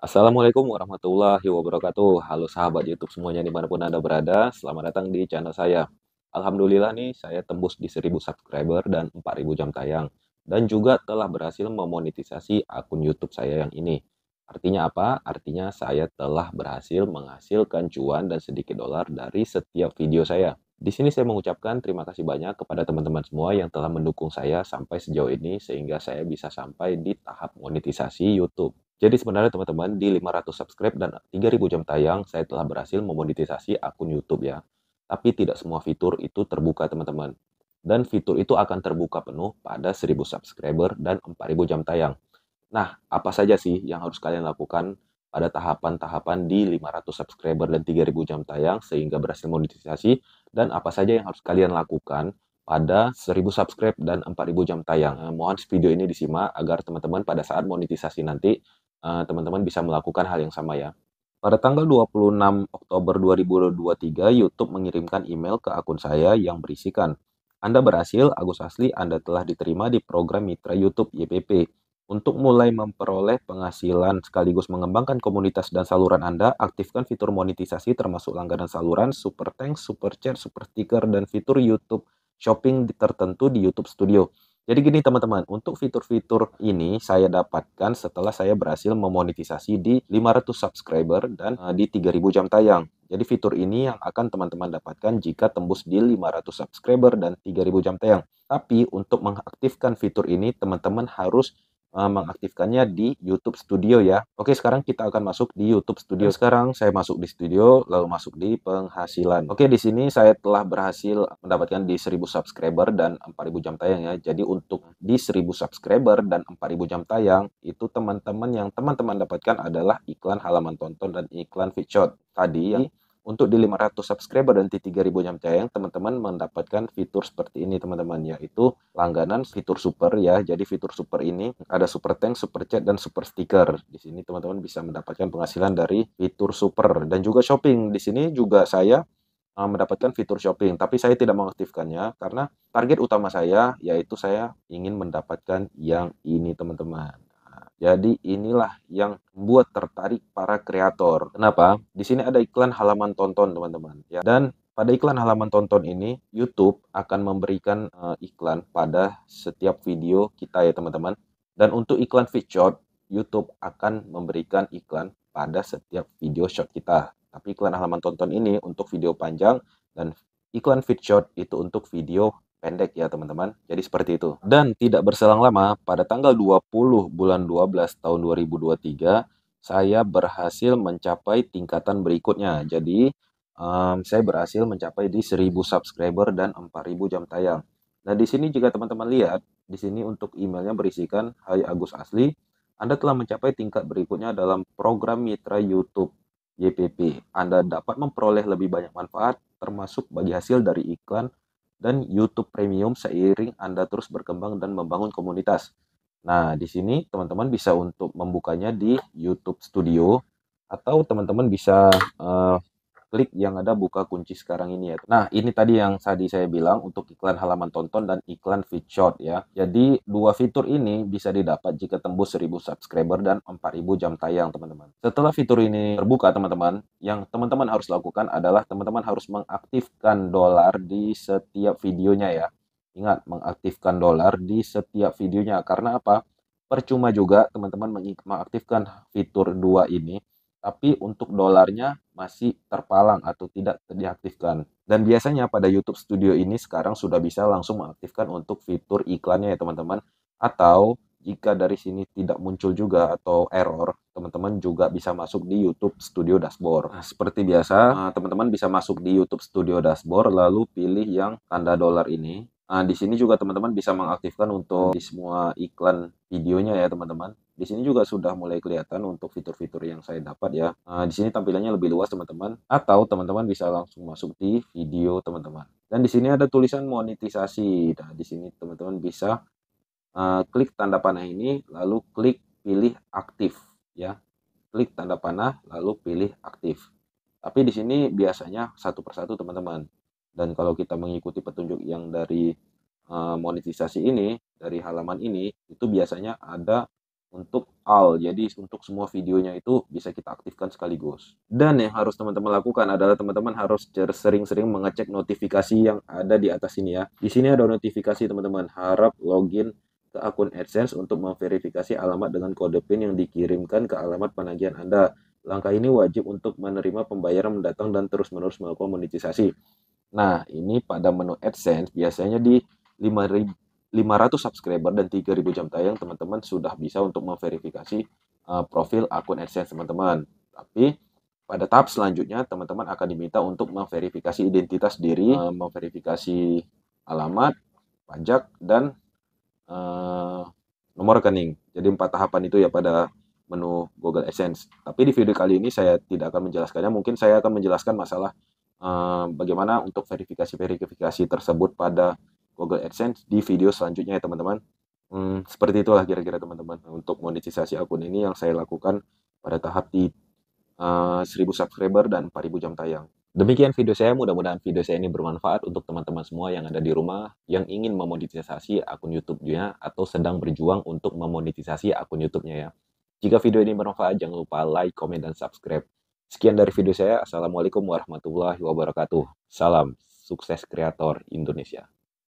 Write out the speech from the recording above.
Assalamualaikum warahmatullahi wabarakatuh. Halo sahabat YouTube semuanya dimanapun Anda berada. Selamat datang di channel saya. Alhamdulillah nih saya tembus di 1000 subscriber dan 4000 jam tayang. Dan juga telah berhasil memonetisasi akun YouTube saya yang ini. Artinya apa? Artinya saya telah berhasil menghasilkan cuan dan sedikit dolar dari setiap video saya. Di sini saya mengucapkan terima kasih banyak kepada teman-teman semua yang telah mendukung saya sampai sejauh ini sehingga saya bisa sampai di tahap monetisasi YouTube. Jadi sebenarnya teman-teman di 500 subscribe dan 3000 jam tayang saya telah berhasil memonetisasi akun YouTube ya. Tapi tidak semua fitur itu terbuka teman-teman. Dan fitur itu akan terbuka penuh pada 1000 subscriber dan 4000 jam tayang. Nah, apa saja sih yang harus kalian lakukan pada tahapan-tahapan di 500 subscriber dan 3000 jam tayang sehingga berhasil monetisasi dan apa saja yang harus kalian lakukan pada 1000 subscribe dan 4000 jam tayang. Eh, mohon video ini disimak agar teman-teman pada saat monetisasi nanti Eh, teman-teman uh, bisa melakukan hal yang sama ya. Pada tanggal 26 Oktober 2023, YouTube mengirimkan email ke akun saya yang berisikan, Anda berhasil, Agus Asli, Anda telah diterima di program Mitra YouTube YPP. Untuk mulai memperoleh penghasilan sekaligus mengembangkan komunitas dan saluran Anda, aktifkan fitur monetisasi termasuk langganan saluran, super tank super chat, super sticker, dan fitur YouTube shopping tertentu di YouTube Studio. Jadi gini teman-teman, untuk fitur-fitur ini saya dapatkan setelah saya berhasil memonetisasi di 500 subscriber dan uh, di 3000 jam tayang. Jadi fitur ini yang akan teman-teman dapatkan jika tembus di 500 subscriber dan 3000 jam tayang. Tapi untuk mengaktifkan fitur ini teman-teman harus Eh, mengaktifkannya di YouTube Studio ya. Oke, sekarang kita akan masuk di YouTube Studio. Sekarang saya masuk di Studio, lalu masuk di penghasilan. Oke, di sini saya telah berhasil mendapatkan di 1000 subscriber dan 4000 jam tayang ya. Jadi untuk di 1000 subscriber dan 4000 jam tayang itu teman-teman yang teman-teman dapatkan adalah iklan halaman tonton dan iklan feed shot tadi yang untuk di 500 subscriber dan di 3000 jam tayang, teman-teman mendapatkan fitur seperti ini teman-teman, yaitu langganan fitur super ya. Jadi fitur super ini ada super tank, super chat, dan super sticker. Di sini teman-teman bisa mendapatkan penghasilan dari fitur super dan juga shopping. Di sini juga saya eh, mendapatkan fitur shopping, tapi saya tidak mengaktifkannya karena target utama saya yaitu saya ingin mendapatkan yang ini teman-teman. Jadi inilah yang membuat tertarik para kreator. Kenapa? Di sini ada iklan halaman tonton, teman-teman. Ya, dan pada iklan halaman tonton ini, YouTube akan memberikan uh, iklan pada setiap video kita ya, teman-teman. Dan untuk iklan featured, YouTube akan memberikan iklan pada setiap video shot kita. Tapi iklan halaman tonton ini untuk video panjang dan iklan featured itu untuk video pendek ya teman-teman. Jadi seperti itu. Dan tidak berselang lama, pada tanggal 20 bulan 12 tahun 2023, saya berhasil mencapai tingkatan berikutnya. Jadi um, saya berhasil mencapai di 1000 subscriber dan 4000 jam tayang. Nah, di sini jika teman-teman lihat, di sini untuk emailnya berisikan Hai Agus Asli, Anda telah mencapai tingkat berikutnya dalam program Mitra YouTube YPP. Anda dapat memperoleh lebih banyak manfaat termasuk bagi hasil dari iklan dan YouTube Premium seiring Anda terus berkembang dan membangun komunitas. Nah, di sini teman-teman bisa untuk membukanya di YouTube Studio atau teman-teman bisa uh, klik yang ada buka kunci sekarang ini ya. Nah, ini tadi yang tadi saya bilang untuk iklan halaman tonton dan iklan feed shot ya. Jadi, dua fitur ini bisa didapat jika tembus 1000 subscriber dan 4000 jam tayang, teman-teman. Setelah fitur ini terbuka, teman-teman, yang teman-teman harus lakukan adalah teman-teman harus mengaktifkan dolar di setiap videonya ya. Ingat, mengaktifkan dolar di setiap videonya. Karena apa? Percuma juga teman-teman mengaktifkan fitur dua ini tapi untuk dolarnya masih terpalang atau tidak terdiaktifkan. Dan biasanya pada YouTube Studio ini sekarang sudah bisa langsung mengaktifkan untuk fitur iklannya ya teman-teman. Atau jika dari sini tidak muncul juga atau error, teman-teman juga bisa masuk di YouTube Studio Dashboard. Nah, seperti biasa, ah, teman-teman bisa masuk di YouTube Studio Dashboard lalu pilih yang tanda dolar ini. Nah, di sini juga teman-teman bisa mengaktifkan untuk di semua iklan videonya ya teman-teman. Di sini juga sudah mulai kelihatan untuk fitur-fitur yang saya dapat ya. Nah, di sini tampilannya lebih luas teman-teman atau teman-teman bisa langsung masuk di video teman-teman. Dan di sini ada tulisan monetisasi. Nah, di sini teman-teman bisa uh, klik tanda panah ini lalu klik pilih aktif ya. Klik tanda panah lalu pilih aktif. Tapi di sini biasanya satu persatu teman-teman. Dan kalau kita mengikuti petunjuk yang dari uh, monetisasi ini dari halaman ini itu biasanya ada untuk all. Jadi untuk semua videonya itu bisa kita aktifkan sekaligus. Dan yang harus teman-teman lakukan adalah teman-teman harus sering-sering mengecek notifikasi yang ada di atas ini ya. Di sini ada notifikasi teman-teman, harap login ke akun AdSense untuk memverifikasi alamat dengan kode PIN yang dikirimkan ke alamat penagihan Anda. Langkah ini wajib untuk menerima pembayaran mendatang dan terus-menerus melakukan monetisasi. Nah, ini pada menu AdSense biasanya di 5000 500 subscriber dan 3000 jam tayang teman-teman sudah bisa untuk memverifikasi uh, profil akun AdSense teman-teman. Tapi pada tahap selanjutnya teman-teman akan diminta untuk memverifikasi identitas diri, uh, memverifikasi alamat, pajak dan uh, nomor rekening. Jadi empat tahapan itu ya pada menu Google AdSense. Tapi di video kali ini saya tidak akan menjelaskannya, mungkin saya akan menjelaskan masalah uh, bagaimana untuk verifikasi-verifikasi tersebut pada Google AdSense di video selanjutnya ya teman-teman. Hmm, seperti itulah kira-kira teman-teman untuk monetisasi akun ini yang saya lakukan pada tahap di uh, eh, 1000 subscriber dan 4000 jam tayang. Demikian video saya, mudah-mudahan video saya ini bermanfaat untuk teman-teman semua yang ada di rumah yang ingin memonetisasi akun YouTube-nya atau sedang berjuang untuk memonetisasi akun YouTube-nya ya. Jika video ini bermanfaat, jangan lupa like, komen, dan subscribe. Sekian dari video saya. Assalamualaikum warahmatullahi wabarakatuh. Salam sukses kreator Indonesia.